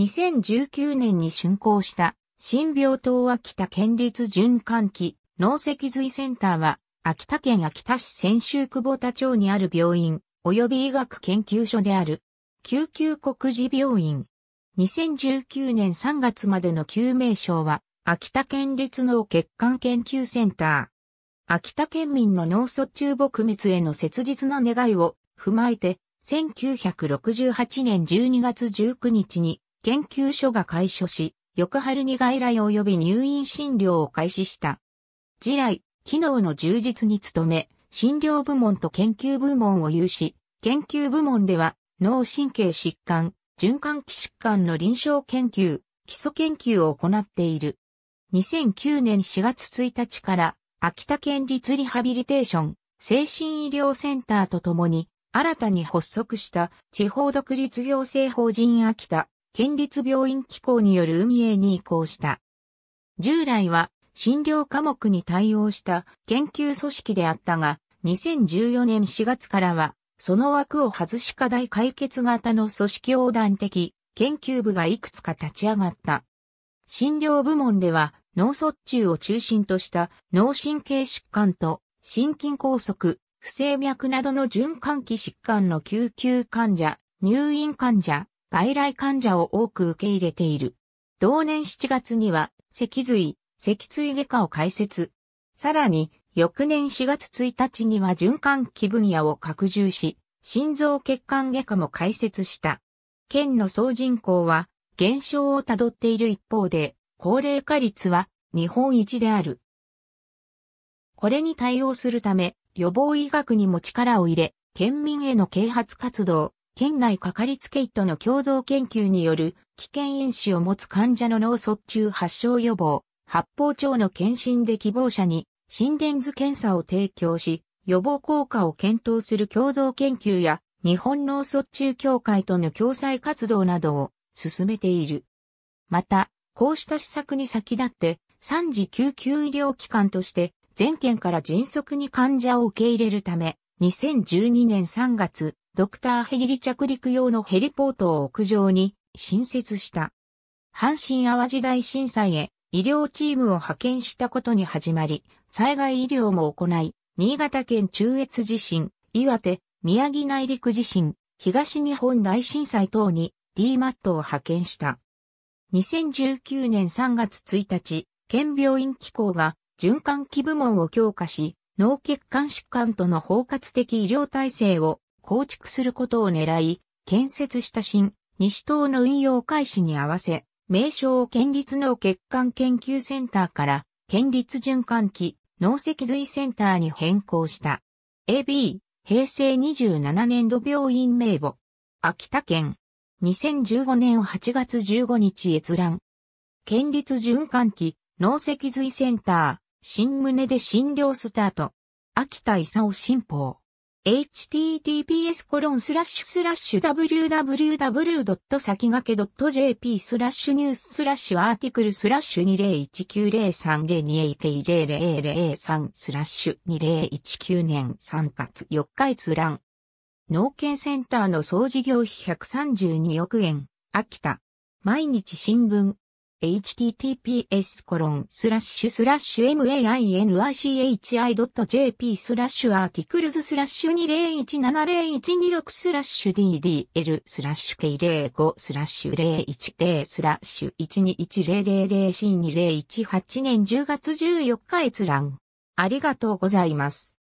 2019年に竣工した新病棟秋田県立循環器脳脊髄センターは秋田県秋田市千秋久保田町にある病院及び医学研究所である救急国事病院。2019年3月までの救命賞は秋田県立脳血管研究センター。秋田県民の脳卒中撲滅への切実な願いを踏まえて1968年12月19日に研究所が開所し、翌春に外来及び入院診療を開始した。次来、機能の充実に努め、診療部門と研究部門を有し、研究部門では脳神経疾患、循環器疾患の臨床研究、基礎研究を行っている。2009年4月1日から秋田県立リハビリテーション精神医療センターとともに新たに発足した地方独立行政法人秋田県立病院機構による運営に移行した。従来は診療科目に対応した研究組織であったが、2014年4月からは、その枠を外し課題解決型の組織横断的研究部がいくつか立ち上がった。診療部門では脳卒中を中心とした脳神経疾患と心筋梗塞、不整脈などの循環器疾患の救急患者、入院患者、外来患者を多く受け入れている。同年7月には、脊髄、脊椎外科を開設。さらに、翌年4月1日には循環器分野を拡充し、心臓血管外科も開設した。県の総人口は減少をたどっている一方で、高齢化率は日本一である。これに対応するため、予防医学にも力を入れ、県民への啓発活動、県内かかりつけ医との共同研究による危険因子を持つ患者の脳卒中発症予防、発泡腸の検診で希望者に心電図検査を提供し、予防効果を検討する共同研究や日本脳卒中協会との共催活動などを進めている。また、こうした施策に先立って3次救急医療機関として全県から迅速に患者を受け入れるため、2012年3月、ドクターヘリ着陸用のヘリポートを屋上に新設した。阪神淡路大震災へ医療チームを派遣したことに始まり、災害医療も行い、新潟県中越地震、岩手、宮城内陸地震、東日本大震災等に DMAT を派遣した。2019年3月1日、県病院機構が循環器部門を強化し、脳血管疾患との包括的医療体制を構築することを狙い、建設した新、西東の運用開始に合わせ、名称を県立脳血管研究センターから、県立循環器脳脊髄センターに変更した。AB、平成27年度病院名簿。秋田県。2015年8月15日閲覧。県立循環器脳脊髄センター、新胸で診療スタート。秋田勲新報。https コロンスラッシュスラッシュ www. 先駆け .jp スラッシュニューススラッシュアーティクルスラッシュ20190302000003スラッシュ2019年3月4日閲覧。農研センターの総事業費132億円、秋田。毎日新聞。https コロンスラッシュスラッシュ mainichi.jp スラッシュアーティクルズスラッシュ20170126スラッシュ ddl スラッシュ k05 スラッシュ010スラッシュ 121000c2018 年10月14日閲覧。ありがとうございます。